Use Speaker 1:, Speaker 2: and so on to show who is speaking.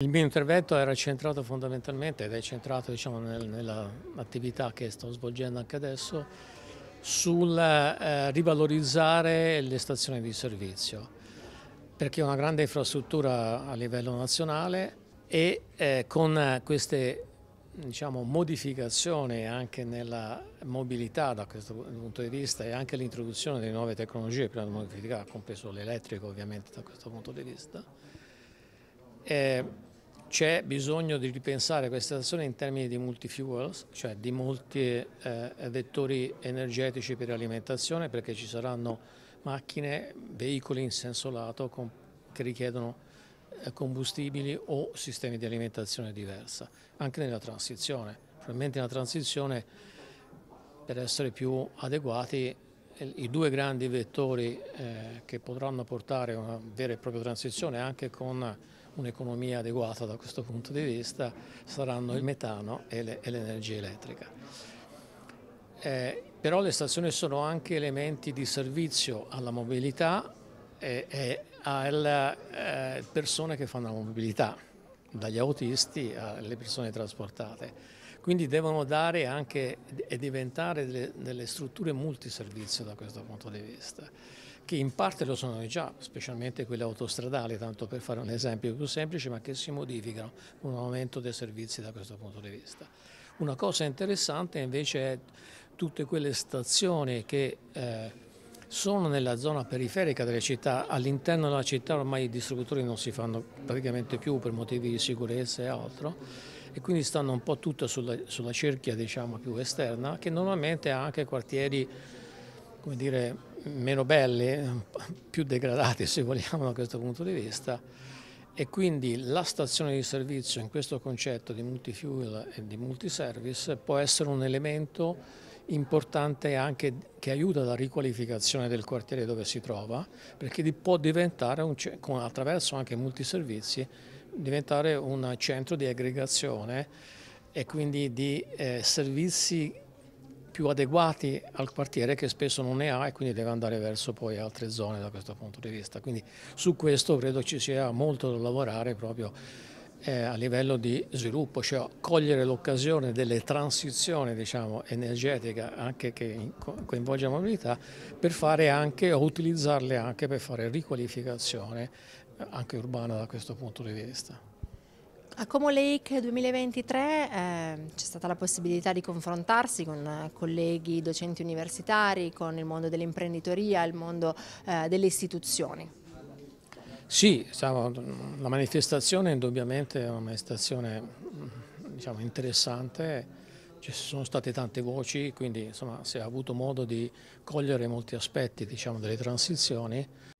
Speaker 1: Il mio intervento era centrato fondamentalmente ed è centrato diciamo, nel, nell'attività che sto svolgendo anche adesso sul eh, rivalorizzare le stazioni di servizio perché è una grande infrastruttura a livello nazionale e eh, con queste diciamo, modificazioni anche nella mobilità da questo punto di vista e anche l'introduzione di nuove tecnologie per la mobilità, compreso l'elettrico ovviamente da questo punto di vista, eh, c'è bisogno di ripensare questa stazione in termini di multifuels, cioè di molti eh, vettori energetici per alimentazione perché ci saranno macchine, veicoli in senso lato con, che richiedono eh, combustibili o sistemi di alimentazione diversa, anche nella transizione. Probabilmente nella transizione per essere più adeguati i due grandi vettori eh, che potranno portare a una vera e propria transizione anche con un'economia adeguata da questo punto di vista saranno il metano e l'energia le, elettrica. Eh, però le stazioni sono anche elementi di servizio alla mobilità e, e alle eh, persone che fanno la mobilità, dagli autisti alle persone trasportate quindi devono dare anche e diventare delle, delle strutture multiservizio da questo punto di vista che in parte lo sono già, specialmente quelle autostradali, tanto per fare un esempio più semplice, ma che si modificano con un aumento dei servizi da questo punto di vista. Una cosa interessante invece è tutte quelle stazioni che eh, sono nella zona periferica delle città, all'interno della città ormai i distributori non si fanno praticamente più per motivi di sicurezza e altro, e quindi stanno un po' tutte sulla, sulla cerchia diciamo, più esterna che normalmente ha anche quartieri come dire, meno belli, eh, più degradati se vogliamo da questo punto di vista e quindi la stazione di servizio in questo concetto di multifuel e di multiservice può essere un elemento importante anche che aiuta la riqualificazione del quartiere dove si trova perché può diventare un, attraverso anche multiservizi diventare un centro di aggregazione e quindi di eh, servizi più adeguati al quartiere che spesso non ne ha e quindi deve andare verso poi altre zone da questo punto di vista. Quindi su questo credo ci sia molto da lavorare proprio eh, a livello di sviluppo, cioè cogliere l'occasione delle transizioni diciamo, energetiche anche che coinvolge la mobilità per fare anche o utilizzarle anche per fare riqualificazione anche urbana da questo punto di vista. A Como Lake 2023 eh, c'è stata la possibilità di confrontarsi con eh, colleghi docenti universitari, con il mondo dell'imprenditoria, il mondo eh, delle istituzioni. Sì, diciamo, la manifestazione è indubbiamente una manifestazione mm, diciamo, interessante, ci sono state tante voci, quindi insomma, si è avuto modo di cogliere molti aspetti diciamo, delle transizioni